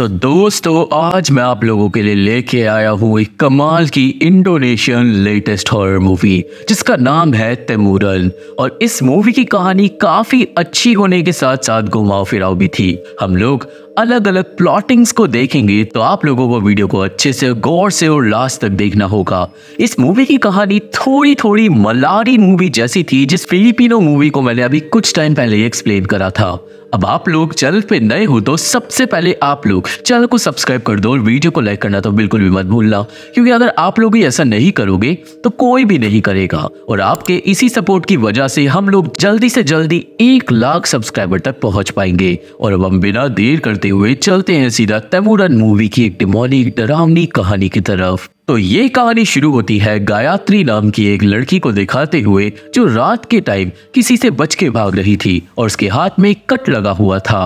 तो दोस्तों तो आज मैं आप लोगों के लिए लेके आया हूँ एक कमाल की इंडोनेशियन लेटेस्ट हॉरर मूवी जिसका नाम है तेमूरन और इस मूवी की कहानी काफी अच्छी होने के साथ साथ घुमाओ फिराव भी थी हम लोग अलग अलग प्लॉटिंग्स को देखेंगे तो आप लोगों को वीडियो को अच्छे से गौर से और लास्ट तक देखना होगा इस मूवी की कहानी थोड़ी थोड़ी मलारी मूवी जैसी थी जिस फिलिपिनो मूवी को मैंने अभी कुछ टाइम पहले एक्सप्लेन करा था अब आप लोग चैनल पे नए हो तो सबसे पहले आप लोग चैनल को सब्सक्राइब कर दो और वीडियो को लाइक करना तो बिल्कुल भी मत भूलना क्योंकि अगर आप लोग ही ऐसा नहीं करोगे तो कोई भी नहीं करेगा और आपके इसी सपोर्ट की वजह से हम लोग जल्दी से जल्दी एक लाख सब्सक्राइबर तक पहुंच पाएंगे और अब हम बिना देर करते हुए चलते हैं सीधा तैमूरन मूवी की एक डिमोनिक डरावनी कहानी की तरफ तो ये कहानी शुरू होती है गायत्री नाम की एक लड़की को दिखाते हुए जो रात के टाइम किसी से बच के भाग रही थी और उसके हाथ में एक कट लगा हुआ था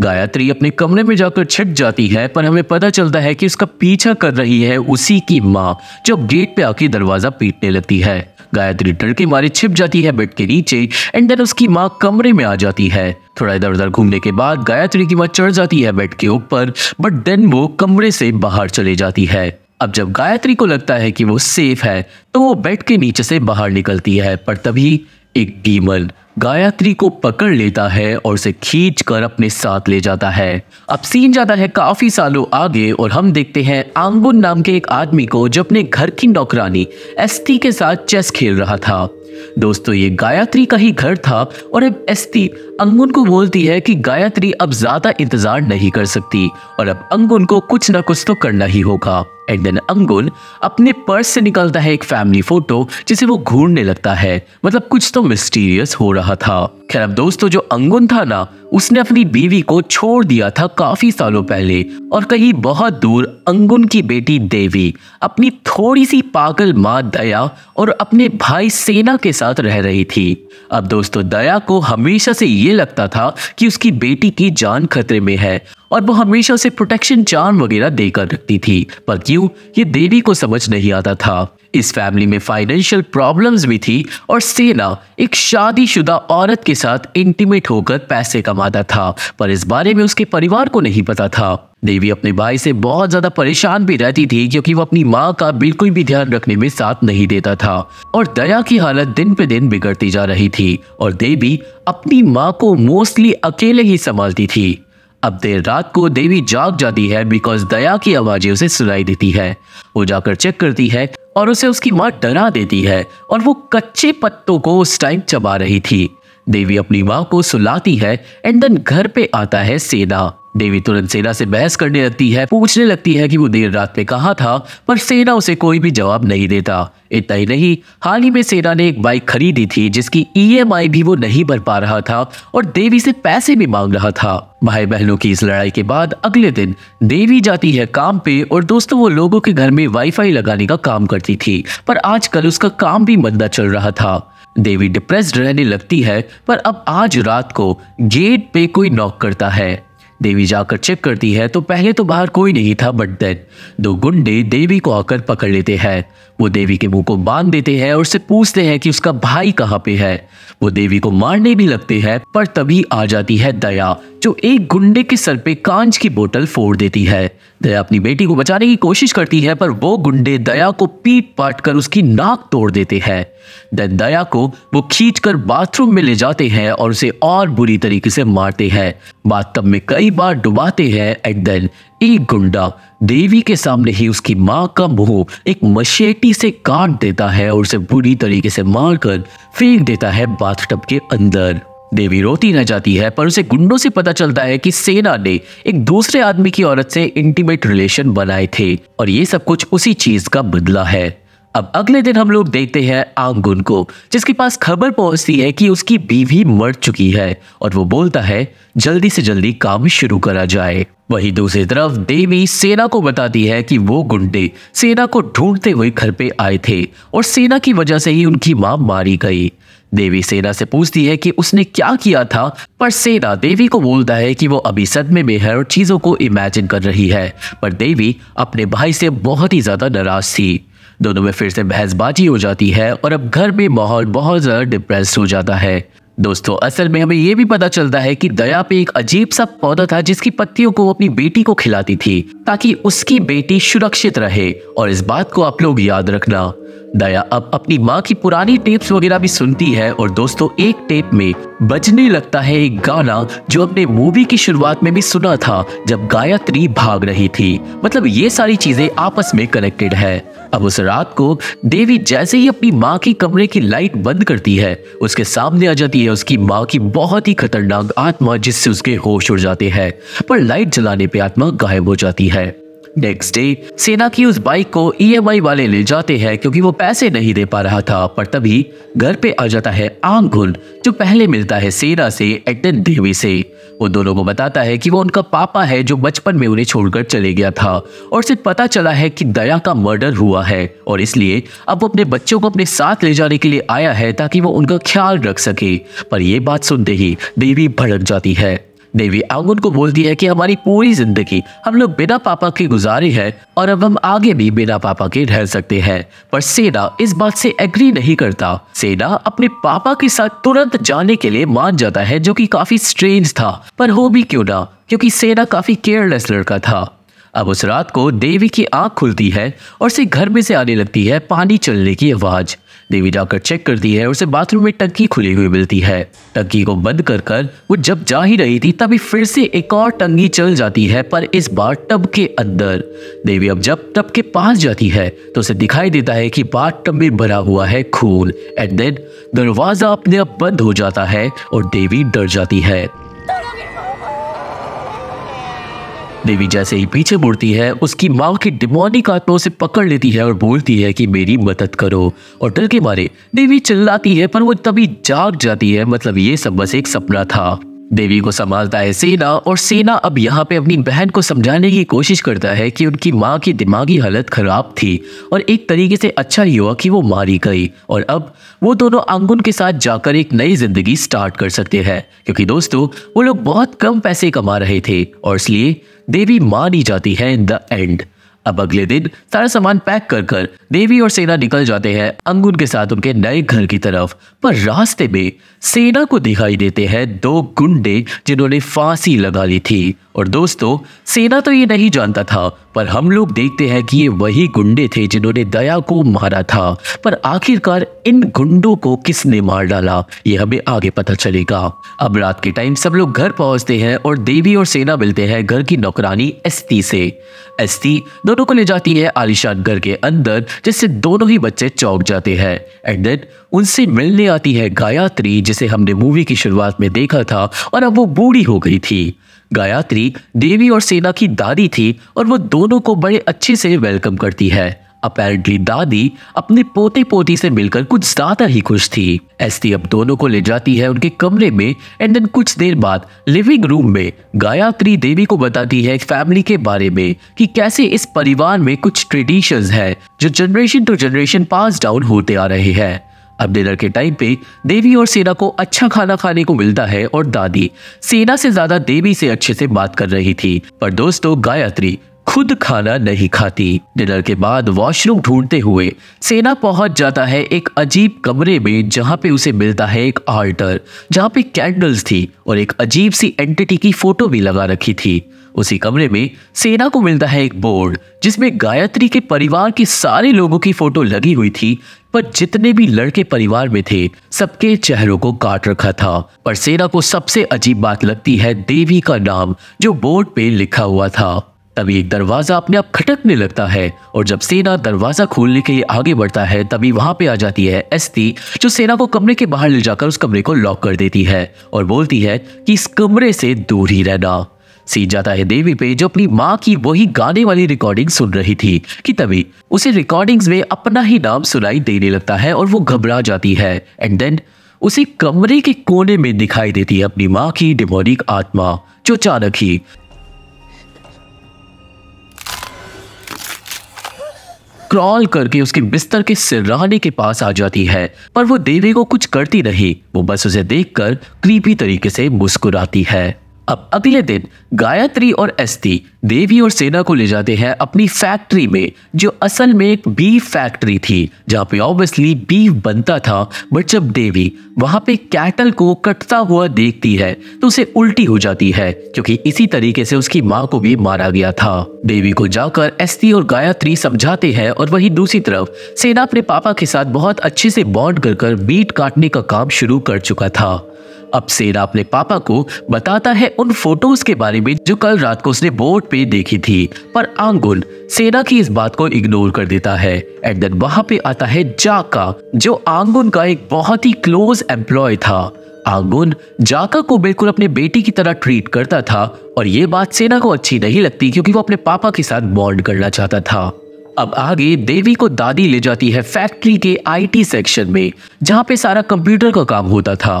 गायत्री अपने कमरे में जाकर छिप जाती है पर हमें पता चलता है कि उसका पीछा कर रही है उसी की माँ जो गेट पे आके दरवाजा पीटने लगती है गायत्री डर के मारे छिप जाती है बेड के नीचे एंड देन उसकी माँ कमरे में आ जाती है थोड़ा इधर उधर घूमने के बाद गायत्री की माँ चढ़ जाती है बेड के ऊपर बट देन वो कमरे से बाहर चले जाती है अब जब गायत्री को लगता है कि वो सेफ है तो वो बेड के नीचे से बाहर निकलती है पर तभी एक डीमन गायत्री को पकड़ लेता है और उसे खींच कर अपने साथ ले जाता है अब सीन जाता है काफ़ी सालों आगे और हम देखते हैं आंगुन नाम के एक आदमी को जो अपने घर की नौकरानी एस्ती के साथ चेस खेल रहा था दोस्तों ये गायत्री का ही घर था और अब एस्ती अंगुन को बोलती है कि गायत्री अब ज्यादा इंतजार नहीं कर सकती और अब अंगुन को कुछ ना कुछ तो करना ही होगा एंड देन अंगुन अपने पर्स से निकलता है एक फैमिली फोटो जिसे वो घूरने लगता है मतलब कुछ तो मिस्टीरियस हो रहा था खैर अब दोस्तों तो जो अंगुन था ना उसने अपनी बीवी को छोड़ दिया था काफी सालों पहले और कहीं बहुत दूर अंगुन की बेटी देवी अपनी थोड़ी सी पागल माँ दया और अपने भाई सेना के साथ रह रही थी अब दोस्तों दया को हमेशा से ये लगता था कि उसकी बेटी की जान खतरे में है और वो हमेशा उसे प्रोटेक्शन चार्म वगैरह देकर रखती थी पर क्यों ये देवी को समझ नहीं आता था इस फैमिली में फाइनेंशियल प्रॉब्लम्स भी थी और सेना एक शादीशुदा औरत के साथ इंटीमेट होकर पैसे कमाता था पर इस बारे में उसके परिवार को नहीं पता था देवी अपने भाई से बहुत ज़्यादा परेशान भी रहती थी क्योंकि वो अपनी माँ का बिल्कुल भी ध्यान रखने में साथ नहीं देता था और दया की हालत दिन पे दिन बिगड़ती जा रही थी और देवी अपनी माँ को मोस्टली अकेले ही संभालती थी अब देर रात को देवी जाग जाती है बिकॉज दया की आवाजें उसे सुनाई देती है वो जाकर चेक करती है और उसे उसकी माँ डरा देती है और वो कच्चे पत्तों को उस टाइम चबा रही थी देवी अपनी माँ को सुलाती है एंड देन घर पे आता है सेना देवी तुरंत सेना से बहस करने लगती है पूछने लगती है कि वो देर रात में कहा था पर सेना उसे कोई भी जवाब नहीं देता इतना ही नहीं हाल ही में सेना ने एक बाइक खरीदी थी जिसकी ईएमआई e भी वो नहीं भर पा रहा था और देवी से पैसे भी मांग रहा था भाई बहनों की इस लड़ाई के बाद अगले दिन देवी जाती है काम पे और दोस्तों वो लोगों के घर में वाईफाई लगाने का काम करती थी पर आजकल उसका काम भी मंदा चल रहा था देवी डिप्रेस्ड रहने लगती है पर अब आज रात को गेट पे कोई नॉक करता है देवी जाकर चेक करती है तो पहले तो बाहर कोई नहीं था बट देन दो गुंडे देवी को आकर पकड़ लेते हैं वो देवी के मुंह को बांध देते हैं और उससे पूछते हैं कि उसका भाई कहाँ पे है वो देवी को मारने भी लगते हैं पर तभी आ जाती है दया जो एक गुंडे के सर पे कांच की बोतल फोड़ देती है दया अपनी बेटी को बचाने की कोशिश करती है पर वो गुंडे दया को पीट पाट कर उसकी नाक तोड़ देते हैं देन दया को वो खींच कर बाथरूम में ले जाते हैं और उसे और बुरी तरीके से मारते हैं बाथटब में कई बार डुबाते हैं एंड देन एक गुंडा देवी के सामने ही उसकी माँ का मुंह एक मशेटी से काट देता है और उसे बुरी तरीके से मारकर फेंक देता है बाथटब के अंदर देवी रोती न जाती है पर उसे गुंडों से पता चलता है कि सेना ने एक दूसरे आदमी की औरत से इंटीमेट रिलेशन बनाए थे और ये सब कुछ उसी चीज का बदला है अब अगले दिन हम लोग देखते हैं आंगुन को जिसके पास खबर पहुंचती है कि उसकी बीवी मर चुकी है और वो बोलता है जल्दी से जल्दी काम शुरू करा जाए वही दूसरी तरफ देवी सेना को बताती है कि वो गुंडे सेना को ढूंढते हुए घर पे आए थे और सेना की वजह से ही उनकी माँ मारी गई देवी सेना से पूछती है कि उसने क्या किया था पर सेना देवी को बोलता है कि वो अभी सदमे में है और चीज़ों को इमेजिन कर रही है पर देवी अपने भाई से बहुत ही ज़्यादा नाराज थी दोनों में फिर से बहसबाजी हो जाती है और अब घर में माहौल बहुत ज़्यादा डिप्रेस हो जाता है दोस्तों असल में हमें ये भी पता चलता है कि दया पे एक अजीब सा पौधा था जिसकी पत्तियों को अपनी बेटी को खिलाती थी ताकि उसकी बेटी सुरक्षित रहे और इस बात को आप लोग याद रखना दया अब अपनी माँ की पुरानी टेप्स वगैरह भी सुनती है और दोस्तों एक टेप में बजने लगता है एक गाना जो अपने मूवी की शुरुआत में भी सुना था जब गायत्री भाग रही थी मतलब ये सारी चीजें आपस में कनेक्टेड है अब उस रात को देवी जैसे ही अपनी माँ की कमरे की लाइट बंद करती है उसके सामने आ जाती होती है उसकी माँ की बहुत ही खतरनाक आत्मा जिससे उसके होश उड़ जाते हैं पर लाइट जलाने पर आत्मा गायब हो जाती है नेक्स्ट डे सेना की उस बाइक को ई e वाले ले जाते हैं क्योंकि वो पैसे नहीं दे पा रहा था पर तभी घर पे आ जाता है आंगुन जो पहले मिलता है सेना से एटन देवी से वो दोनों को बताता है कि वो उनका पापा है जो बचपन में उन्हें छोड़कर चले गया था और सिर्फ पता चला है कि दया का मर्डर हुआ है और इसलिए अब वो अपने बच्चों को अपने साथ ले जाने के लिए आया है ताकि वो उनका ख्याल रख सके पर ये बात सुनते ही देवी भड़क जाती है देवी आंगन को बोलती है कि हमारी पूरी जिंदगी हम लोग बिना पापा के गुजारी है और अब हम आगे भी बिना पापा के रह सकते हैं पर सेना इस बात से एग्री नहीं करता सेना अपने पापा के साथ तुरंत जाने के लिए मान जाता है जो कि काफी स्ट्रेंज था पर हो भी क्यों ना क्योंकि सेना काफी केयरलेस लड़का था अब उस रात को देवी की आंख खुलती है और उसे घर में से आने लगती है पानी चलने की आवाज़ देवी जाकर चेक करती है और उसे बाथरूम में टंकी खुली हुई मिलती है टंकी को बंद कर कर वो जब जा ही रही थी तभी फिर से एक और टंकी चल जाती है पर इस बार टब के अंदर देवी अब जब टब के पास जाती है तो उसे दिखाई देता है कि बाथ टब में भरा हुआ है खून एंड देन दरवाजा अपने आप बंद हो जाता है और देवी डर जाती है देवी जैसे ही पीछे मुड़ती है उसकी माँ की डिमोनिक आत्मा उसे पकड़ लेती है और बोलती है कि मेरी मदद करो और डर के मारे देवी चिल्लाती है पर वो तभी जाग जाती है मतलब ये सब बस एक सपना था देवी को संभालता है सेना और सेना अब यहाँ पे अपनी बहन को समझाने की कोशिश करता है कि उनकी माँ की दिमागी हालत खराब थी और एक तरीके से अच्छा ही हुआ कि वो मारी गई और अब वो दोनों अंगुन के साथ जाकर एक नई जिंदगी स्टार्ट कर सकते हैं क्योंकि दोस्तों वो लोग बहुत कम पैसे कमा रहे थे और इसलिए देवी मानी जाती है इन द एंड अब अगले दिन सारा सामान पैक कर कर देवी और सेना निकल जाते हैं अंगून के साथ उनके नए घर की तरफ पर रास्ते में सेना को दिखाई देते हैं दो गुंडे जिन्होंने फांसी लगा ली थी और दोस्तों सेना तो ये नहीं जानता था पर हम लोग देखते हैं कि ये वही गुंडे थे जिन्होंने दया को मारा था पर आखिरकार इन गुंडों को किसने मार डाला ये हमें आगे पता चलेगा अब रात के टाइम सब लोग घर पहुंचते हैं और देवी और सेना मिलते हैं घर की नौकरानी एस्ती से एस्ती दो दोनों को ले जाती है आलिशान घर के अंदर जिससे दोनों ही बच्चे चौंक जाते हैं एंड देन उनसे मिलने आती है गायत्री जिसे हमने मूवी की शुरुआत में देखा था और अब वो बूढ़ी हो गई थी गायत्री देवी और सेना की दादी थी और वो दोनों को बड़े अच्छे से वेलकम करती है अपेरेंटली दादी अपने पोते पोती से मिलकर कुछ ज्यादा ही खुश थी एस्ती अब दोनों को ले जाती है उनके कमरे में एंड देन कुछ देर बाद लिविंग रूम में गायत्री देवी को बताती है फैमिली के बारे में कि कैसे इस परिवार में कुछ ट्रेडिशंस है जो generation to generation pass down होते आ रहे हैं अब डिनर के टाइम पे देवी और सेना को अच्छा खाना खाने को मिलता है और दादी सेना से ज्यादा देवी से अच्छे से बात कर रही थी पर दोस्तों गायत्री खुद खाना नहीं खाती डिनर के बाद वॉशरूम ढूंढते हुए सेना पहुंच जाता है एक अजीब कमरे में जहां पे उसे मिलता है एक आल्टर जहां पे कैंडल्स थी और एक अजीब सी एंटिटी की फोटो भी लगा रखी थी उसी कमरे में सेना को मिलता है एक बोर्ड जिसमें गायत्री के परिवार के सारे लोगों की फोटो लगी हुई थी पर जितने भी लड़के परिवार में थे सबके चेहरों को काट रखा था पर सेना को सबसे अजीब बात लगती है देवी का नाम जो बोर्ड पे लिखा हुआ था तभी एक दरवाज़ा अपने आप खटकने लगता है और जब सेना दरवाज़ा खोलने के लिए आगे बढ़ता है तभी वहां पे आ जाती है एस्ती जो सेना को कमरे के बाहर ले जाकर उस कमरे को लॉक कर देती है और बोलती है कि इस कमरे से दूर ही रहना सीन जाता है देवी पे जो अपनी माँ की वही गाने वाली रिकॉर्डिंग सुन रही थी कि तभी उसे रिकॉर्डिंग्स में अपना ही नाम सुनाई देने लगता है और वो घबरा जाती है एंड देन उसे कमरे के कोने में दिखाई देती है अपनी माँ की डिमोनिक आत्मा जो अचानक ही क्रॉल करके उसके बिस्तर के सिरहाने के पास आ जाती है पर वो देवी को कुछ करती नहीं वो बस उसे देखकर क्रीपी तरीके से मुस्कुराती है अब अगले दिन गायत्री और एस्ती देवी और सेना को ले जाते हैं अपनी फैक्ट्री में जो असल में एक बीफ फैक्ट्री थी जहाँ पे ऑब्वियसली बीफ बनता था बट जब देवी वहाँ पे कैटल को कटता हुआ देखती है तो उसे उल्टी हो जाती है क्योंकि इसी तरीके से उसकी माँ को भी मारा गया था देवी को जाकर एस्ती और गायत्री समझाते हैं और वही दूसरी तरफ सेना अपने पापा के साथ बहुत अच्छे से बॉन्ड कर बीट काटने का काम शुरू कर चुका था अब सेना अपने पापा को बताता है उन फोटोज के बारे में जो कल रात को उसने बोर्ड पे देखी थी पर आंगुल सेना की इस बात को इग्नोर कर देता है एंड देन वहां पे आता है जाका जो आंगुन का एक बहुत ही क्लोज एम्प्लॉय था आंगुन जाका को बिल्कुल अपने बेटी की तरह ट्रीट करता था और ये बात सेना को अच्छी नहीं लगती क्योंकि वो अपने पापा के साथ बॉन्ड करना चाहता था अब आगे देवी को दादी ले जाती है फैक्ट्री के आईटी सेक्शन में जहाँ पे सारा कंप्यूटर का काम होता था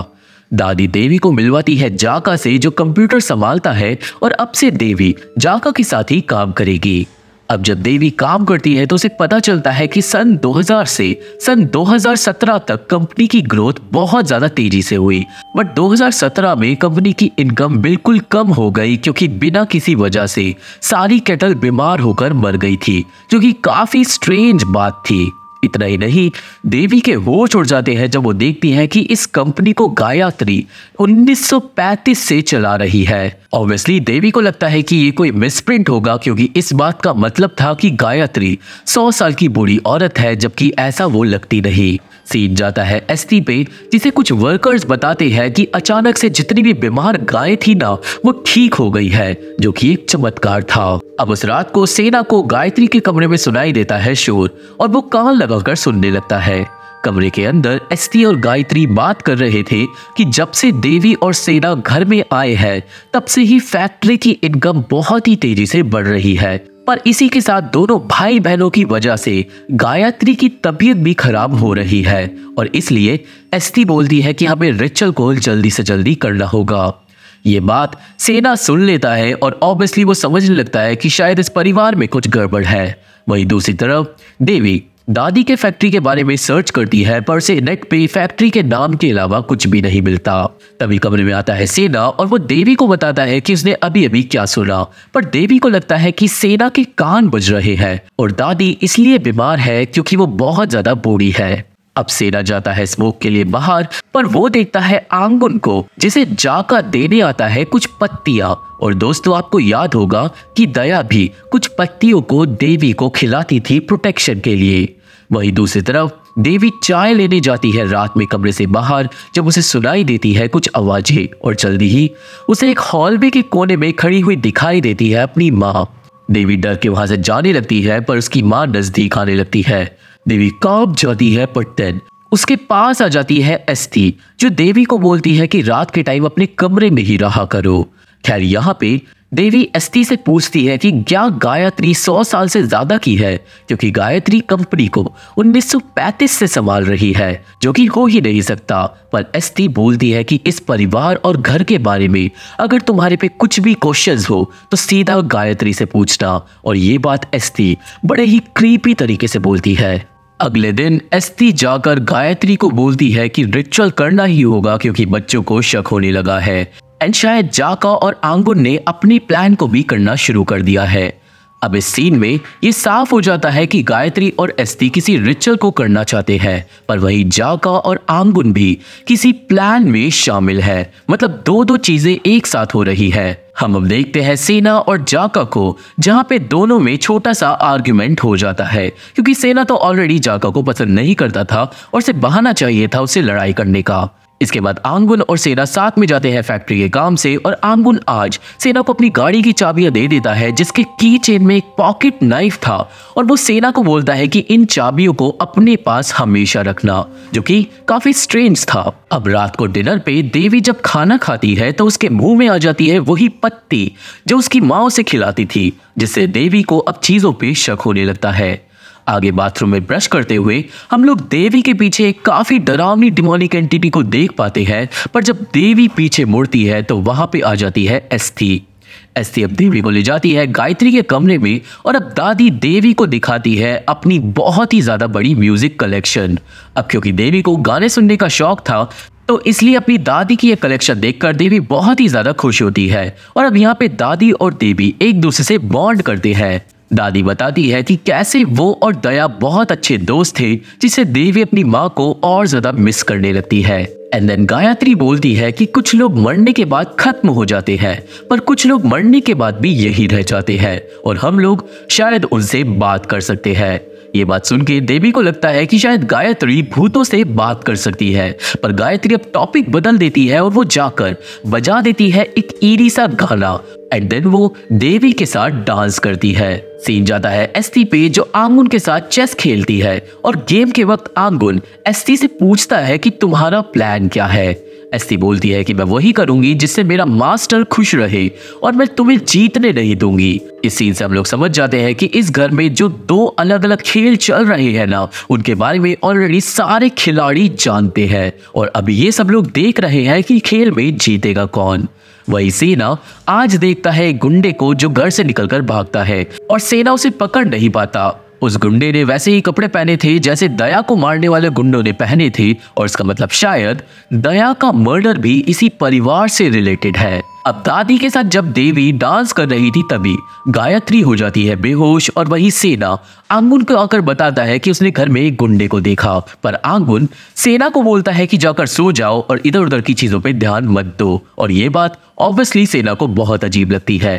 दादी देवी को मिलवाती है जाका से जो कंप्यूटर संभालता है और अब से देवी जाका के साथ ही काम करेगी अब जब देवी काम करती है तो उसे पता चलता है कि सन 2000 से सन 2017 तक कंपनी की ग्रोथ बहुत ज़्यादा तेजी से हुई बट 2017 में कंपनी की इनकम बिल्कुल कम हो गई क्योंकि बिना किसी वजह से सारी कैटल बीमार होकर मर गई थी जो कि काफ़ी स्ट्रेंज बात थी इतना ही नहीं देवी के होश उड़ जाते हैं जब वो देखती हैं कि इस कंपनी को गायत्री 1935 से चला रही है ऑब्वियसली देवी को लगता है कि ये कोई मिसप्रिंट होगा क्योंकि इस बात का मतलब था कि गायत्री सौ साल की बूढ़ी औरत है जबकि ऐसा वो लगती नहीं सीन जाता है एसटी पे जिसे कुछ वर्कर्स बताते हैं कि अचानक से जितनी भी बीमार गाय थी ना वो ठीक हो गई है जो कि एक चमत्कार था अब उस रात को सेना को गायत्री के कमरे में सुनाई देता है शोर और वो कान लगाकर सुनने लगता है कमरे के अंदर एसटी और गायत्री बात कर रहे थे कि जब से देवी और सेना घर में आए हैं तब से ही फैक्ट्री की इनकम बहुत ही तेजी से बढ़ रही है पर इसी के साथ दोनों भाई बहनों की वजह से गायत्री की तबीयत भी खराब हो रही है और इसलिए एसटी बोलती है कि हमें रिचल को जल्दी से जल्दी करना होगा ये बात सेना सुन लेता है और ऑब्वियसली वो समझने लगता है कि शायद इस परिवार में कुछ गड़बड़ है वहीं दूसरी तरफ देवी दादी के फैक्ट्री के बारे में सर्च करती है पर उसे नेट पे फैक्ट्री के नाम के अलावा कुछ भी नहीं मिलता तभी कमरे में आता है सेना और वो देवी को बताता है कि उसने अभी अभी क्या सुना पर देवी को लगता है कि सेना के कान बज रहे हैं और दादी इसलिए बीमार है क्योंकि वो बहुत ज्यादा बूढ़ी है अब सेना जाता है स्मोक के लिए बाहर पर वो देखता है आंगुन को जिसे जाकर देने आता है कुछ पत्तियां और दोस्तों आपको याद होगा कि दया भी कुछ पत्तियों को देवी को खिलाती थी प्रोटेक्शन के लिए वहीं दूसरी तरफ देवी चाय लेने जाती है रात में कमरे से बाहर जब उसे सुनाई देती है कुछ आवाजें और जल्दी ही उसे एक हॉलवे के कोने में खड़ी हुई दिखाई देती है अपनी माँ देवी डर के वहां से जाने लगती है पर उसकी माँ नजदीक आने लगती है देवी कांप जाती है बट देन उसके पास आ जाती है एस्थी जो देवी को बोलती है कि रात के टाइम अपने कमरे में ही रहा करो खैर यहाँ पे देवी एस्थी से पूछती है कि क्या गायत्री सौ साल से ज्यादा की है क्योंकि गायत्री कंपनी को 1935 से संभाल रही है जो कि हो ही नहीं सकता पर एस्थी बोलती है कि इस परिवार और घर के बारे में अगर तुम्हारे पे कुछ भी क्वेश्चंस हो तो सीधा गायत्री से पूछना और ये बात एस्थी बड़े ही क्रीपी तरीके से बोलती है अगले दिन एस्ती जाकर गायत्री को बोलती है कि रिचुअल करना ही होगा क्योंकि बच्चों को शक होने लगा है एंड शायद जाका और आंगुर ने अपने प्लान को भी करना शुरू कर दिया है अब इस सीन में ये साफ हो जाता है कि गायत्री और एस्ती किसी रिचुअल को करना चाहते हैं पर वहीं जाका और आंगुन भी किसी प्लान में शामिल है मतलब दो दो चीजें एक साथ हो रही है हम अब देखते हैं सेना और जाका को जहाँ पे दोनों में छोटा सा आर्ग्यूमेंट हो जाता है क्योंकि सेना तो ऑलरेडी जाका को पसंद नहीं करता था और उसे बहाना चाहिए था उसे लड़ाई करने का इसके बाद आंगुन और सेना साथ में जाते हैं फैक्ट्री के काम से और आंगुन आज सेना को अपनी गाड़ी की चाबियां दे देता है जिसके की चेन में एक पॉकेट नाइफ था और वो सेना को बोलता है कि इन चाबियों को अपने पास हमेशा रखना जो कि काफी स्ट्रेंज था अब रात को डिनर पे देवी जब खाना खाती है तो उसके मुंह में आ जाती है वही पत्ती जो उसकी माँ उसे खिलाती थी जिससे देवी को अब चीजों पर शक होने लगता है आगे बाथरूम में ब्रश करते हुए हम लोग देवी के पीछे एक काफ़ी डरावनी डिमोनिक एंटिटी को देख पाते हैं पर जब देवी पीछे मुड़ती है तो वहां पे आ जाती है एस्थी एस्थी अब देवी को ले जाती है गायत्री के कमरे में और अब दादी देवी को दिखाती है अपनी बहुत ही ज़्यादा बड़ी म्यूज़िक कलेक्शन अब क्योंकि देवी को गाने सुनने का शौक था तो इसलिए अपनी दादी की ये कलेक्शन देखकर देवी बहुत ही ज़्यादा खुश होती है और अब यहाँ पे दादी और देवी एक दूसरे से बॉन्ड करते हैं दादी बताती है कि कैसे वो और दया बहुत अच्छे दोस्त थे जिसे देवी अपनी माँ को और ज्यादा मिस करने लगती है एंड देन गायत्री बोलती है कि कुछ लोग मरने के बाद खत्म हो जाते हैं पर कुछ लोग मरने के बाद भी यही रह जाते हैं और हम लोग शायद उनसे बात कर सकते हैं ये बात सुन के देवी को लगता है कि शायद गायत्री भूतों से बात कर सकती है पर गायत्री अब टॉपिक बदल देती है और वो जाकर बजा देती है एक ईरी सा गाना एंड देन वो देवी के साथ डांस करती है सीन जाता है एस्ती पे जो आंगुन के साथ चेस खेलती है और गेम के वक्त आंगुन एस्ती से पूछता है कि तुम्हारा प्लान क्या है एस्ती बोलती है कि मैं वही करूंगी जिससे मेरा मास्टर खुश रहे और मैं तुम्हें जीतने नहीं दूंगी इस सीन से हम लोग समझ जाते हैं कि इस घर में जो दो अलग अलग खेल चल रहे हैं ना उनके बारे में ऑलरेडी सारे खिलाड़ी जानते हैं और अभी ये सब लोग देख रहे हैं कि खेल में जीतेगा कौन वही सेना आज देखता है गुंडे को जो घर से निकलकर भागता है और सेना उसे पकड़ नहीं पाता उस गुंडे ने वैसे ही कपड़े पहने थे जैसे दया को मारने वाले गुंडों ने पहने थे और इसका मतलब शायद दया का मर्डर भी इसी परिवार से रिलेटेड है अब दादी के साथ जब देवी डांस कर रही थी तभी गायत्री हो जाती है बेहोश और वही सेना आंगुन को आकर बताता है कि उसने घर में एक गुंडे को देखा पर आंगुन सेना को बोलता है कि जाकर सो जाओ और इधर उधर की चीजों पर ध्यान मत दो और ये बात ऑब्वियसली सेना को बहुत अजीब लगती है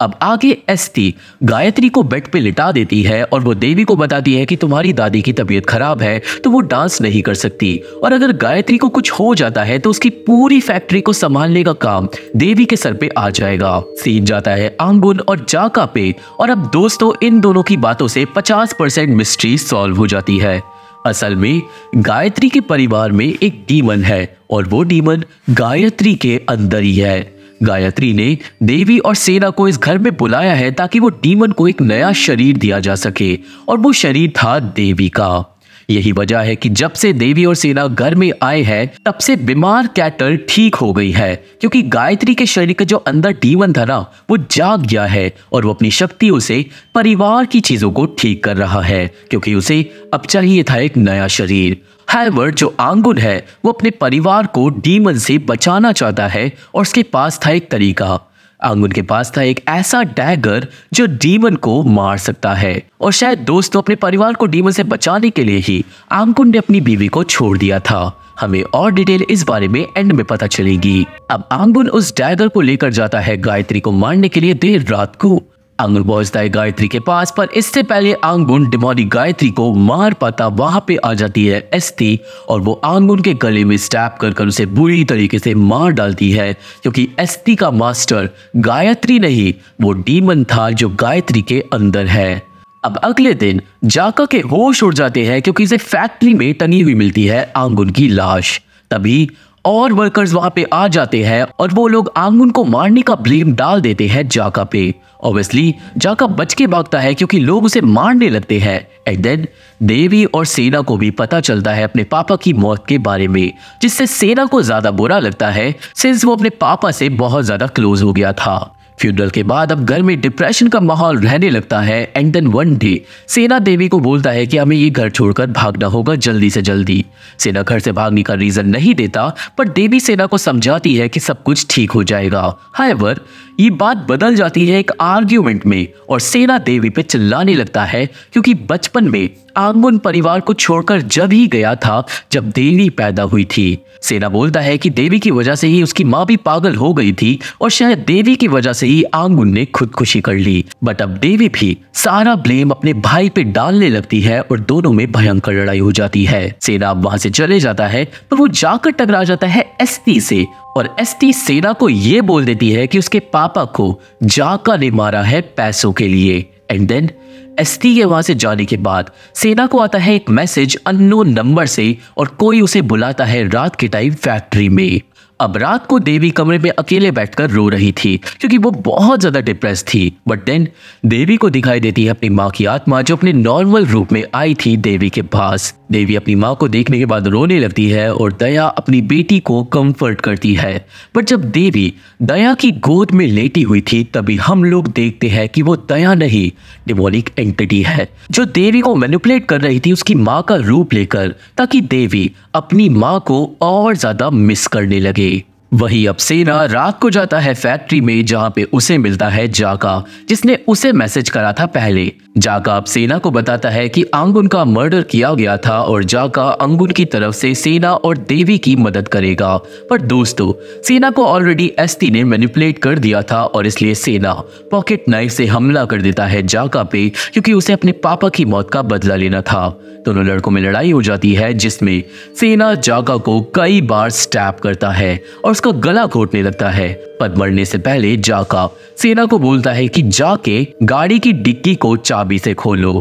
अब आगे एस्ती गायत्री को बेड पे लिटा देती है और वो देवी को बताती है कि तुम्हारी दादी की तबीयत खराब है तो वो डांस नहीं कर सकती और अगर गायत्री को कुछ हो जाता है तो उसकी पूरी फैक्ट्री को संभालने का काम देवी के सर पे आ जाएगा सीन जाता है आंगुन और जाका पे और अब दोस्तों इन दोनों की बातों से पचास परसेंट मिस्ट्री सॉल्व हो जाती है असल में गायत्री के परिवार में एक डीमन है और वो डीमन गायत्री के अंदर ही है गायत्री ने देवी और सेना को इस घर में बुलाया है ताकि वो डीमन को एक नया शरीर दिया जा सके और वो शरीर था देवी का यही वजह है कि जब से देवी और सेना घर में आए हैं तब से बीमार कैटल ठीक हो गई है क्योंकि गायत्री के शरीर का जो अंदर डीवन था ना वो जाग गया है और वो अपनी शक्तियों से परिवार की चीजों को ठीक कर रहा है क्योंकि उसे अब चाहिए था एक नया शरीर हैवर्ड जो आंगुल है वो अपने परिवार को डीमन से बचाना चाहता है और उसके पास था एक तरीका अंगुन के पास था एक ऐसा डैगर जो डीमन को मार सकता है और शायद दोस्तों तो अपने परिवार को डीमन से बचाने के लिए ही अंगुन ने अपनी बीवी को छोड़ दिया था हमें और डिटेल इस बारे में एंड में पता चलेगी अब आंगुन उस डैगर को लेकर जाता है गायत्री को मारने के लिए देर रात को अंगुल पहुंचता है गायत्री के पास पर इससे पहले आंगुन डिमोरी गायत्री को मार पाता वहां पे आ जाती है एस्ती और वो आंगुन के गले में स्टैप कर कर उसे बुरी तरीके से मार डालती है क्योंकि एस्ती का मास्टर गायत्री नहीं वो डीमन था जो गायत्री के अंदर है अब अगले दिन जाका के होश उड़ जाते हैं क्योंकि इसे फैक्ट्री में टनी हुई मिलती है आंगुन की लाश तभी और वर्कर्स वहां पे आ जाते हैं और वो लोग आंगुन को मारने का ब्लेम डाल देते हैं जाका पे ऑब्वियसली जाका बच के भागता है क्योंकि लोग उसे मारने लगते हैं एंड देन देवी और सेना को भी पता चलता है अपने पापा की मौत के बारे में जिससे सेना को ज्यादा बुरा लगता है सिंस वो अपने पापा से बहुत ज्यादा क्लोज हो गया था फ्यूनरल के बाद अब घर में डिप्रेशन का माहौल रहने लगता है एंड देन वन डे सेना देवी को बोलता है कि हमें ये घर छोड़कर भागना होगा जल्दी से जल्दी सेना घर से भागने का रीजन नहीं देता पर देवी सेना को समझाती है कि सब कुछ ठीक हो जाएगा हाईवर ये बात बदल जाती है एक आर्ग्यूमेंट में और सेना देवी पे चिल्लाने लगता है क्योंकि बचपन में आंगुन परिवार को छोड़कर जब ही गया था जब देवी पैदा हुई थी सेना बोलता है कि देवी की वजह से ही उसकी माँ भी पागल हो गई थी और शायद देवी की वजह से ही आंगुन ने खुदकुशी कर ली बट अब देवी भी सारा ब्लेम अपने भाई पे डालने लगती है और दोनों में भयंकर लड़ाई हो जाती है सेना वहां से चले जाता है पर वो जाकर टकरा जाता है एस से और एस सेना को ये बोल देती है कि उसके पापा को जाका ने मारा है पैसों के लिए एंड देन एसटी के वहां से जाने के बाद सेना को आता है एक मैसेज अननोन नंबर से और कोई उसे बुलाता है रात के टाइम फैक्ट्री में अब रात को देवी कमरे में अकेले बैठकर रो रही थी क्योंकि वो बहुत ज्यादा डिप्रेस थी बट देन देवी को दिखाई देती है अपनी माँ की आत्मा जो अपने नॉर्मल रूप में आई थी देवी के पास देवी अपनी माँ को देखने के बाद रोने लगती है और दया अपनी बेटी को कंफर्ट करती है पर जब देवी दया की गोद में लेटी हुई थी तभी हम लोग देखते हैं कि वो दया नहीं डिमोलिक एंटिटी है जो देवी को मैनिपुलेट कर रही थी उसकी माँ का रूप लेकर ताकि देवी अपनी माँ को और ज्यादा मिस करने लगे वही अब सेना रात को जाता है फैक्ट्री में जहां पे उसे मिलता है जाका जिसने उसे मैसेज करा था पहले जाकाब सेना को बताता है कि आंगुन का मर्डर किया गया था और जाका अंगुन की तरफ से सेना और देवी की मदद करेगा पर दोस्तों सेना को ऑलरेडी एस्ती ने मैनिपुलेट कर दिया था और इसलिए सेना पॉकेट नाइफ से हमला कर देता है जाका पे क्योंकि उसे अपने पापा की मौत का बदला लेना था दोनों लड़कों में लड़ाई हो जाती है जिसमें सेना जाका को कई बार स्टैप करता है और उसका गला घोटने लगता है पर मरने से पहले जाका सेना को बोलता है कि जाके गाड़ी की डिक्की को चाबी से खोलो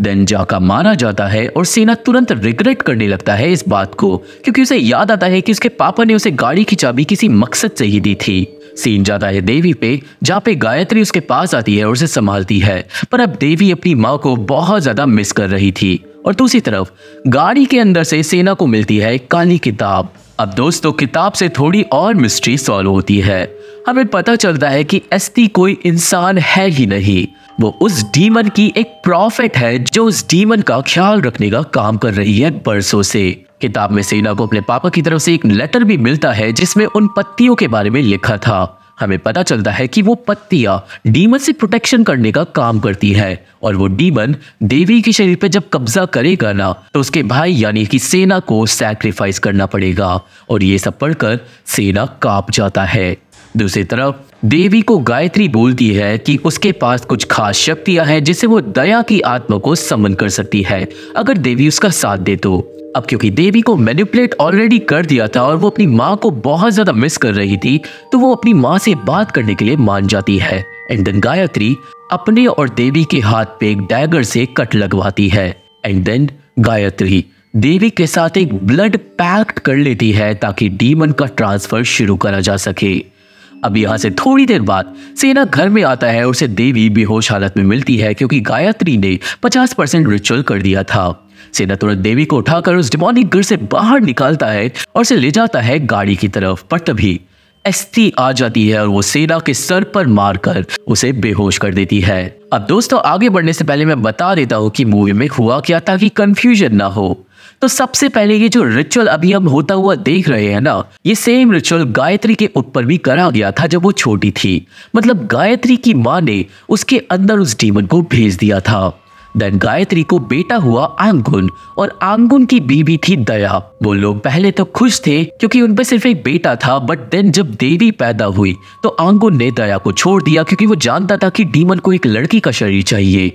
देन जाका मारा जाता है और सेना तुरंत रिग्रेट करने लगता है इस बात को क्योंकि उसे याद आता है कि उसके पापा ने उसे गाड़ी की चाबी किसी मकसद से ही दी थी सीन जाता है देवी पे जहाँ पे गायत्री उसके पास आती है और उसे संभालती है पर अब देवी अपनी माँ को बहुत ज़्यादा मिस कर रही थी और दूसरी तरफ गाड़ी के अंदर से सेना को मिलती है काली किताब अब दोस्तों किताब से थोड़ी और मिस्ट्री सॉल्व होती है हमें पता चलता है कि एस्ती कोई इंसान है ही नहीं वो उस डीमन की एक प्रॉफिट है जो उस डीमन का ख्याल रखने का काम कर रही है बरसों से किताब में सेना को अपने पापा की तरफ से एक लेटर भी मिलता है जिसमें उन पत्तियों के बारे में लिखा था हमें पता चलता है कि वो पत्तियां डीमन से प्रोटेक्शन करने का काम करती है और वो डीमन देवी के शरीर पर जब कब्जा करेगा ना तो उसके भाई यानी कि सेना को सैक्रिफाइस करना पड़ेगा और ये सब पढ़कर सेना कांप जाता है दूसरी तरफ देवी को गायत्री बोलती है कि उसके पास कुछ खास शक्तियां हैं जिससे वो दया की आत्मा को समन कर सकती है अगर देवी उसका साथ दे तो अब क्योंकि देवी को मैनिपुलेट ऑलरेडी कर दिया था और वो अपनी माँ को बहुत ज़्यादा मिस कर रही थी तो वो अपनी माँ से बात करने के लिए मान जाती है एंड देन गायत्री अपने और देवी के हाथ पे एक डैगर से कट लगवाती है एंड देन गायत्री देवी के साथ एक ब्लड पैक्ट कर लेती है ताकि डीमन का ट्रांसफर शुरू करा जा सके अब यहाँ से थोड़ी देर बाद सेना घर में आता है उसे देवी बेहोश हालत में मिलती है क्योंकि गायत्री ने 50 परसेंट रिचुअल कर दिया था सेना तुरंत देवी को उठाकर उस डिमोनिक घर से बाहर निकालता है और उसे ले जाता है गाड़ी की तरफ पर तभी एस्ती आ जाती है और वो सेना के सर पर मारकर उसे बेहोश कर देती है अब दोस्तों आगे बढ़ने से पहले मैं बता देता हूँ कि मूवी में हुआ क्या ताकि कंफ्यूजन ना हो तो सबसे पहले ये जो रिचुअल अभी हम होता हुआ देख रहे हैं ना ये सेम रिचुअल गायत्री के ऊपर भी करा गया था जब वो छोटी थी मतलब गायत्री की माँ ने उसके अंदर उस डीमन को भेज दिया था देन गायत्री को बेटा हुआ आंगुन और आंगुन की बीबी थी दया वो लोग पहले तो खुश थे क्योंकि उनपे सिर्फ एक बेटा था बट देन जब देवी पैदा हुई तो आंगुन ने दया को छोड़ दिया क्योंकि वो जानता था कि डीमन को एक लड़की का शरीर चाहिए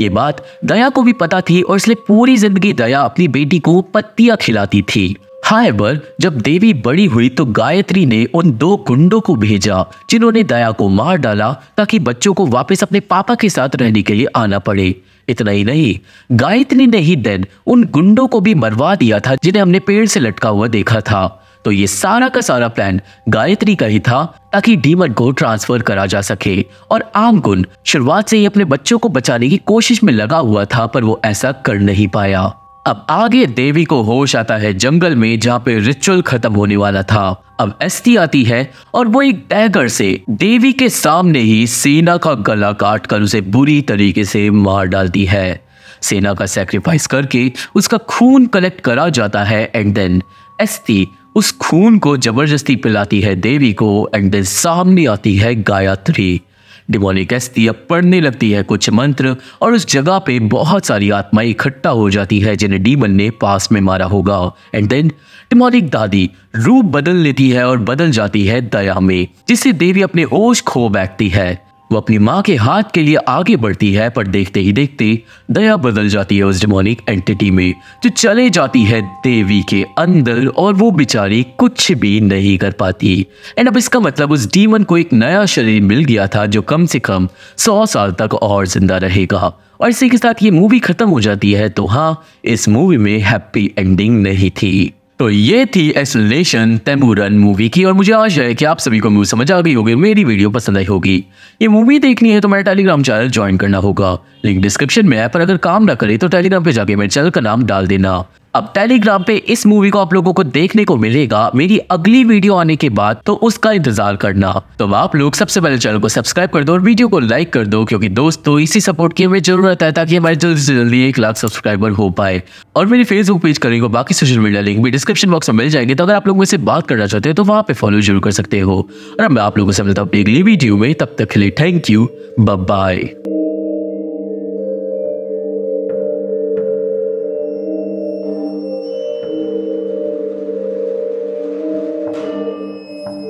ये बात दया को भी पता थी और इसलिए पूरी जिंदगी दया अपनी बेटी को पत्तियां खिलाती थी हाइबर जब देवी बड़ी हुई तो गायत्री ने उन दो गुंडों को भेजा जिन्होंने दया को मार डाला ताकि बच्चों को वापस अपने पापा के साथ रहने के लिए आना पड़े इतना ही नहीं गायत्री ने ही देन उन गुंडों को भी मरवा दिया था जिन्हें हमने पेड़ से लटका हुआ देखा था तो ये सारा का सारा प्लान गायत्री का ही था ताकि डीमट को ट्रांसफर करा जा सके और आम गुंड शुरुआत से ही अपने बच्चों को बचाने की कोशिश में लगा हुआ था पर वो ऐसा कर नहीं पाया अब आगे देवी को होश आता है जंगल में जहाँ पे रिचुअल खत्म होने वाला था अब एस्ती आती है और वो एक डैगर से देवी के सामने ही सेना का गला काट कर उसे बुरी तरीके से मार डालती है सेना का सेक्रीफाइस करके उसका खून कलेक्ट करा जाता है एंड देन एस्ती उस खून को जबरदस्ती पिलाती है देवी को एंड देन सामने आती है गायत्री डिमोनिक एस्तिया पढ़ने लगती है कुछ मंत्र और उस जगह पे बहुत सारी आत्माएं इकट्ठा हो जाती है जिन्हें डीमन ने पास में मारा होगा एंड देन डिमोनिक दादी रूप बदल लेती है और बदल जाती है दया में जिससे देवी अपने होश खो बैठती है वो अपनी माँ के हाथ के लिए आगे बढ़ती है पर देखते ही देखते दया बदल जाती है उस डेमोनिक एंटिटी में जो चले जाती है देवी के अंदर और वो बेचारी कुछ भी नहीं कर पाती एंड अब इसका मतलब उस डीमन को एक नया शरीर मिल गया था जो कम से कम सौ साल तक और जिंदा रहेगा और इसी के साथ ये मूवी ख़त्म हो जाती है तो हाँ इस मूवी में हैप्पी एंडिंग नहीं थी तो ये थी एक्सप्लेनेशन तैमूरन मूवी की और मुझे आशा है कि आप सभी को मूवी समझ आ गई होगी मेरी वीडियो पसंद आई होगी ये मूवी देखनी है तो मेरा टेलीग्राम चैनल ज्वाइन करना होगा लिंक डिस्क्रिप्शन में है पर अगर काम ना करे तो टेलीग्राम पे जाके मेरे चैनल का नाम डाल देना अब टेलीग्राम पे इस मूवी को आप लोगों को देखने को मिलेगा मेरी अगली वीडियो आने के बाद तो उसका इंतजार करना तो आप लोग सबसे पहले चैनल को सब्सक्राइब कर दो और वीडियो को लाइक कर दो क्योंकि दोस्तों इसी सपोर्ट की हमें जरूरत है ताकि हमारे जल्दी से जल्दी एक लाख सब्सक्राइबर हो पाए और मेरी फेसबुक पेज करेंगे बाकी सोशल मीडिया लिंक भी डिस्क्रिप्शन बॉक्स में मिल जाएंगे तो अगर आप लोग मुझसे बात करना चाहते हैं तो वहाँ पे फॉलो जरूर कर सकते हो और मैं आप लोगों से मिलता हूँ अगली वीडियो में तब तक के लिए थैंक यू बाय